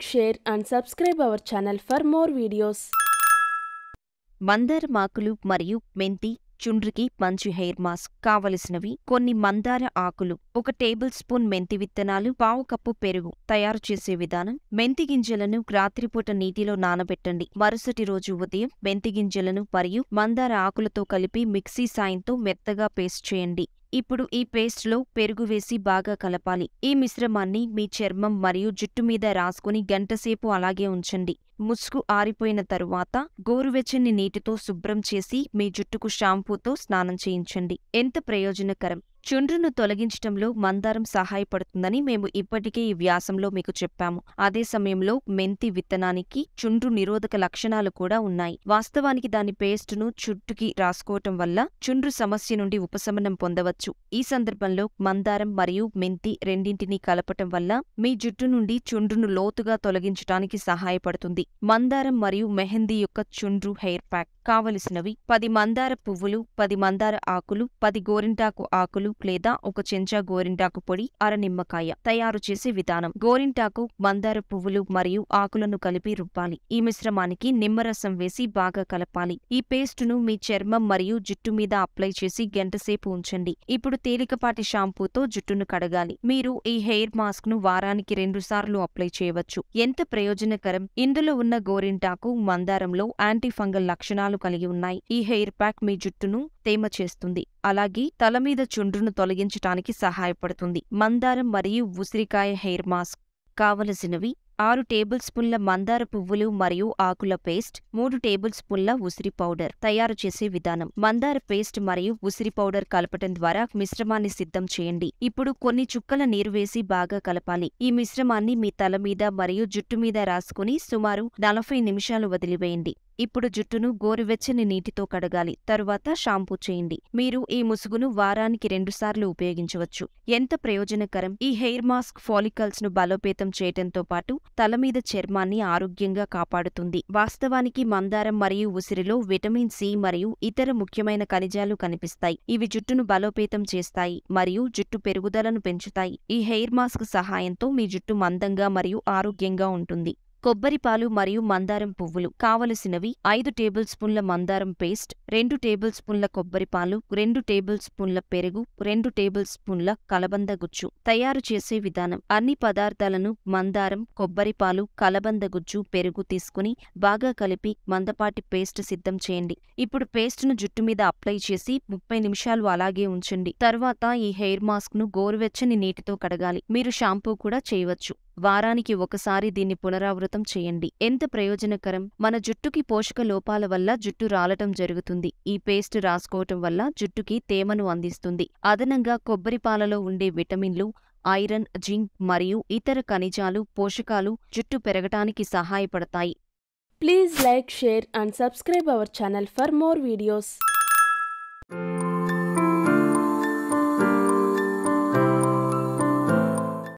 like share and subscribe our channel for more videos మందార మాకులు మరియు మెంతి చుండ్రికి మంచి హెయిర్ మాస్క్ కావలసినవి కొన్ని మందార ఆకులు ఒక టేబుల్ స్పూన్ మెంతి విత్తనాలు పావు కప్పు పెరుగు తయారు చేసే విధానం మెంతి గింజలను రాత్రిపూట నీటిలో నానబెట్టండి మరుసటి రోజు ఉదయం మెంతి గింజలను మరియు మందార ఆకులతో కలిపి మిక్సీ సాయంతో మెత్తగా పేస్ట్ చేయండి ఇప్పుడు ఈ పేస్ట్లో పెరుగు వేసి బాగా కలపాలి ఈ మిశ్రమాన్ని మీ చర్మం మరియు జుట్టు మీద రాసుకుని గంటసేపు అలాగే ఉంచండి ముసుగు ఆరిపోయిన తరువాత గోరువెచ్చని నీటితో శుభ్రం చేసి మీ జుట్టుకు షాంపూతో స్నానం చేయించండి ఎంత ప్రయోజనకరం చుండ్రును తొలగించటంలో మందారం సహాయపడుతుందని మేము ఇప్పటికే ఈ వ్యాసంలో మీకు చెప్పాము అదే సమయంలో మెంతి విత్తనానికి చుండ్రు నిరోధక లక్షణాలు కూడా ఉన్నాయి వాస్తవానికి దాని పేస్టును చుట్టుకి రాసుకోవటం వల్ల చుండ్రు సమస్య నుండి ఉపశమనం పొందవచ్చు ఈ సందర్భంలో మందారం మరియు మెంతి రెండింటినీ కలపటం వల్ల మీ జుట్టు నుండి చుండ్రును లోతుగా తొలగించటానికి సహాయపడుతుంది మందారం మరియు మెహందీ యొక్క చుండ్రు హెయిర్ ప్యాక్ కావలసినవి పది మందార పువ్వులు పది మందార ఆకులు పది గోరింటాకు ఆకులు లేదా ఒక చెంచా గోరింటాకు పొడి అర నిమ్మకాయ తయారు చేసే విధానం గోరింటాకు మందార పువ్వులు మరియు ఆకులను కలిపి రుబ్బాలి ఈ మిశ్రమానికి నిమ్మరసం వేసి బాగా కలపాలి ఈ పేస్టును మీ చర్మం మరియు జుట్టు మీద అప్లై చేసి గంటసేపు ఉంచండి ఇప్పుడు తేలికపాటి షాంపూతో జుట్టును కడగాలి మీరు ఈ హెయిర్ మాస్క్ ను వారానికి రెండు సార్లు అప్లై చేయవచ్చు ఎంత ప్రయోజనకరం ఇందులో ఉన్న గోరింటాకు మందారంలో యాంటీఫంగల్ లక్షణాలు లక్షణాలు కలిగి ఉన్నాయి ఈ హెయిర్ ప్యాక్ మీ జుట్టును తేమ చేస్తుంది అలాగే తల మీద చుండ్రును తొలగించటానికి సహాయపడుతుంది మందారం మరియు ఉసిరికాయ హెయిర్ మాస్క్ కావలసినవి ఆరు టేబుల్ స్పూన్ల మందార పువ్వులు మరియు ఆకుల పేస్ట్ మూడు టేబుల్ స్పూన్ల ఉసిరి పౌడర్ తయారు చేసే విధానం మందార పేస్ట్ మరియు ఉసిరి పౌడర్ కలపటం ద్వారా మిశ్రమాన్ని సిద్ధం చేయండి ఇప్పుడు కొన్ని చుక్కల నీరు వేసి బాగా కలపాలి ఈ మిశ్రమాన్ని మీ తల మీద మరియు జుట్టు మీద రాసుకుని సుమారు నలభై నిమిషాలు వదిలివేయండి ఇప్పుడు జుట్టును గోరువెచ్చని నీటితో కడగాలి తరువాత షాంపూ చేయండి మీరు ఈ ముసుగును వారానికి రెండుసార్లు ఉపయోగించవచ్చు ఎంత ప్రయోజనకరం ఈ హెయిర్ మాస్క్ ఫాలికల్స్ ను బలోపేతం చేయటంతో పాటు తల మీద చర్మాన్ని ఆరోగ్యంగా కాపాడుతుంది వాస్తవానికి మందారం మరియు ఉసిరిలో విటమిన్ సి మరియు ఇతర ముఖ్యమైన ఖనిజాలు కనిపిస్తాయి ఇవి జుట్టును బలోపేతం చేస్తాయి మరియు జుట్టు పెరుగుదలను పెంచుతాయి ఈ హెయిర్ మాస్క్ సహాయంతో మీ జుట్టు మందంగా మరియు ఆరోగ్యంగా ఉంటుంది కొబ్బరిపాలు మరియు మందారం పువ్వులు కావలసినవి ఐదు టేబుల్ స్పూన్ల మందారం పేస్ట్ రెండు టేబుల్ స్పూన్ల కొబ్బరిపాలు రెండు టేబుల్ స్పూన్ల పెరుగు రెండు టేబుల్ స్పూన్ల కలబంద గుజ్జు తయారు చేసే విధానం అన్ని పదార్థాలను మందారం కొబ్బరిపాలు కలబంద గుజ్జు పెరుగు తీసుకుని బాగా కలిపి మందపాటి పేస్ట్ సిద్ధం చేయండి ఇప్పుడు పేస్ట్ను జుట్టు మీద అప్లై చేసి ముప్పై నిమిషాలు అలాగే ఉంచండి తర్వాత ఈ హెయిర్ మాస్క్ ను గోరువెచ్చని నీటితో కడగాలి మీరు షాంపూ కూడా చేయవచ్చు వారానికి ఒకసారి దీన్ని పునరావృతం చేయండి ఎంత ప్రయోజనకరం మన జుట్టుకి పోషక లోపాల వల్ల జుట్టు రాలటం జరుగుతుంది ఈ పేస్ట్ రాసుకోవటం వల్ల జుట్టుకి తేమను అందిస్తుంది అదనంగా కొబ్బరి పాలలో ఉండే విటమిన్లు ఐరన్ జింక్ మరియు ఇతర ఖనిజాలు పోషకాలు జుట్టు పెరగటానికి సహాయపడతాయి please like share and subscribe our channel for more videos